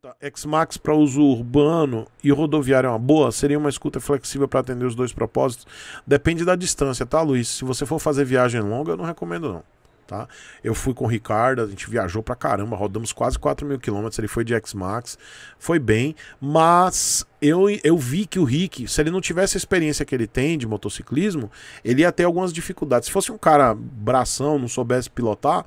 Tá, X-Max para uso urbano e rodoviário é uma boa? Seria uma escuta flexível para atender os dois propósitos? Depende da distância, tá, Luiz? Se você for fazer viagem longa, eu não recomendo não. Tá? Eu fui com o Ricardo, a gente viajou pra caramba, rodamos quase 4 mil quilômetros, ele foi de X-Max, foi bem, mas eu, eu vi que o Rick, se ele não tivesse a experiência que ele tem de motociclismo, ele ia ter algumas dificuldades. Se fosse um cara bração, não soubesse pilotar,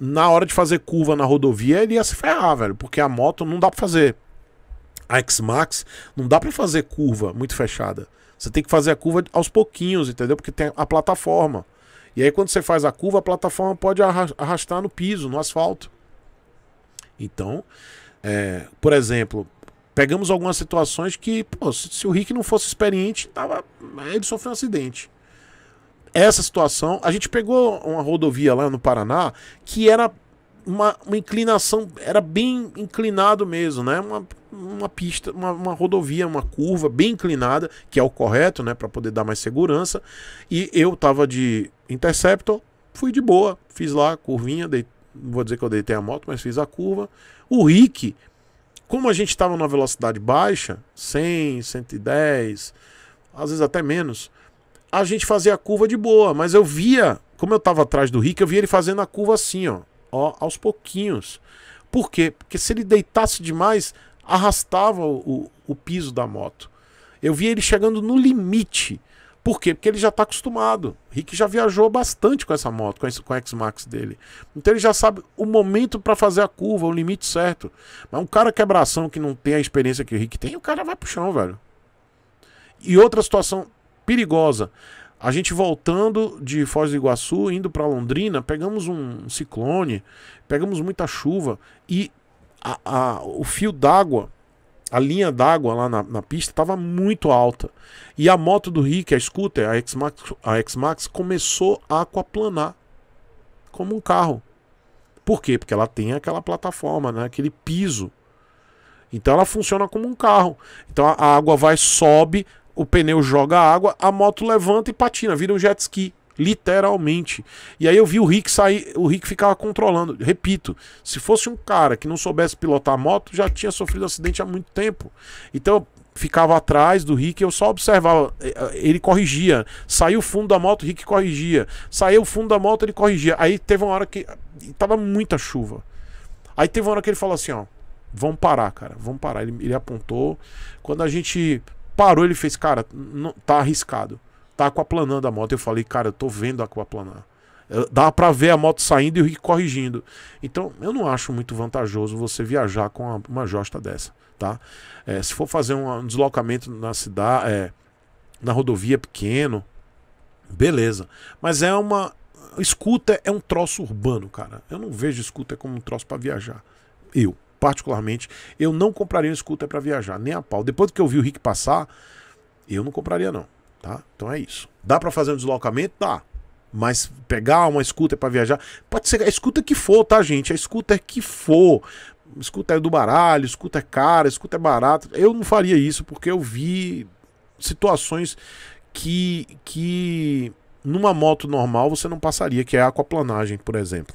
na hora de fazer curva na rodovia, ele ia se ferrar, velho, porque a moto não dá pra fazer. A X-Max não dá para fazer curva muito fechada. Você tem que fazer a curva aos pouquinhos, entendeu? Porque tem a plataforma. E aí, quando você faz a curva, a plataforma pode arrastar no piso, no asfalto. Então, é, por exemplo, pegamos algumas situações que, pô, se, o Rick não fosse experiente, tava, ele sofreu um acidente. Essa situação, a gente pegou uma rodovia lá no Paraná que era uma, uma inclinação, era bem inclinado mesmo, né? Uma, uma pista, uma, uma rodovia, uma curva bem inclinada, que é o correto, né? Para poder dar mais segurança. E eu tava de Interceptor, fui de boa, fiz lá a curvinha, dei, vou dizer que eu deitei a moto, mas fiz a curva. O Rick, como a gente estava numa velocidade baixa, 100, 110, às vezes até menos, a gente fazia a curva de boa, mas eu via, como eu tava atrás do Rick, eu via ele fazendo a curva assim, ó ó, aos pouquinhos. Por quê? Porque se ele deitasse demais, arrastava o, o, piso da moto. Eu via ele chegando no limite. Por quê? Porque ele já está acostumado. Rick já viajou bastante com essa moto, com, esse, com a X-Max dele. Então ele já sabe o momento para fazer a curva, o limite certo. Mas um cara quebração que não tem a experiência que o Rick tem, o cara vai pro chão, velho. E outra situação perigosa. A gente voltando de Foz do Iguaçu, indo para Londrina, pegamos um ciclone, pegamos muita chuva e a, a, o fio d'água, a linha d'água lá na, na pista estava muito alta. E a moto do Rick, a scooter, a X-Max, a X-Max começou a aquaplanar como um carro. Por quê? Porque ela tem aquela plataforma, né? aquele piso. Então ela funciona como um carro. Então a água vai, sobe, o pneu joga água, a moto levanta e patina, vira um jet ski. Literalmente. E aí eu vi o Rick sair, o Rick ficava controlando. Repito, se fosse um cara que não soubesse pilotar moto, já tinha sofrido acidente há muito tempo. Então ficava atrás do Rick, eu só observava, eh, eh, ele corrigia. Saiu o fundo da moto, o Rick corrigia. Saiu o fundo da moto, ele corrigia. Aí teve uma hora que tava muita chuva. Aí teve uma hora que ele falou assim, ó, vamos parar, cara, vamos parar. Ele, ele apontou. Quando a gente Parou, ele fez, cara, não, tá arriscado. Tá aquaplanando a moto. Eu falei, cara, eu tô vendo aquaplanar. Dá para ver a moto saindo e corrigindo. Então, eu não acho muito vantajoso você viajar com uma, uma josta dessa, tá? É, se for fazer um, um deslocamento na cidade, é, na rodovia pequeno, beleza. Mas é uma escuta é um troço urbano, cara. Eu não vejo escuta como um troço para viajar. Eu particularmente, eu não compraria um scooter para viajar, nem a pau. Depois que eu vi o Rick passar, eu não compraria não, tá? Então é isso. Dá para fazer um deslocamento? Dá. Mas pegar uma scooter para viajar, pode ser a é scooter que for, tá, gente? A é scooter que for. Scooter é do baralho, scooter é cara, scooter é barato. Eu não faria isso porque eu vi situações que que numa moto normal você não passaria, que é a aquaplanagem, por exemplo.